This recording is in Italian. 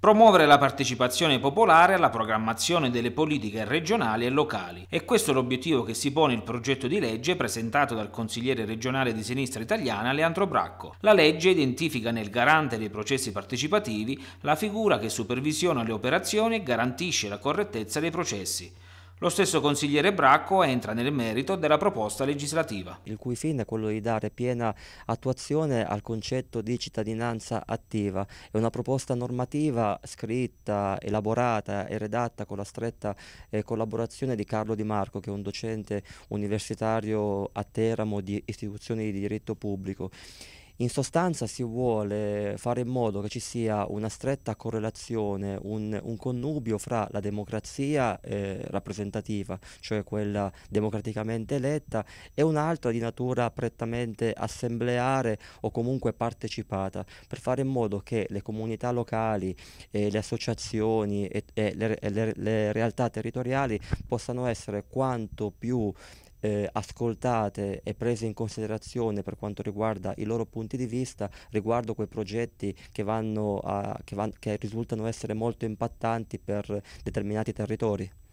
Promuovere la partecipazione popolare alla programmazione delle politiche regionali e locali. E questo è l'obiettivo che si pone il progetto di legge presentato dal consigliere regionale di sinistra italiana Leandro Bracco. La legge identifica nel garante dei processi partecipativi la figura che supervisiona le operazioni e garantisce la correttezza dei processi. Lo stesso consigliere Bracco entra nel merito della proposta legislativa. Il cui fine è quello di dare piena attuazione al concetto di cittadinanza attiva. È una proposta normativa scritta, elaborata e redatta con la stretta eh, collaborazione di Carlo Di Marco, che è un docente universitario a Teramo di istituzioni di diritto pubblico in sostanza si vuole fare in modo che ci sia una stretta correlazione, un, un connubio fra la democrazia eh, rappresentativa, cioè quella democraticamente eletta, e un'altra di natura prettamente assembleare o comunque partecipata, per fare in modo che le comunità locali, eh, le associazioni e, e le, le, le realtà territoriali possano essere quanto più eh, ascoltate e prese in considerazione per quanto riguarda i loro punti di vista riguardo quei progetti che, a, che, van, che risultano essere molto impattanti per determinati territori.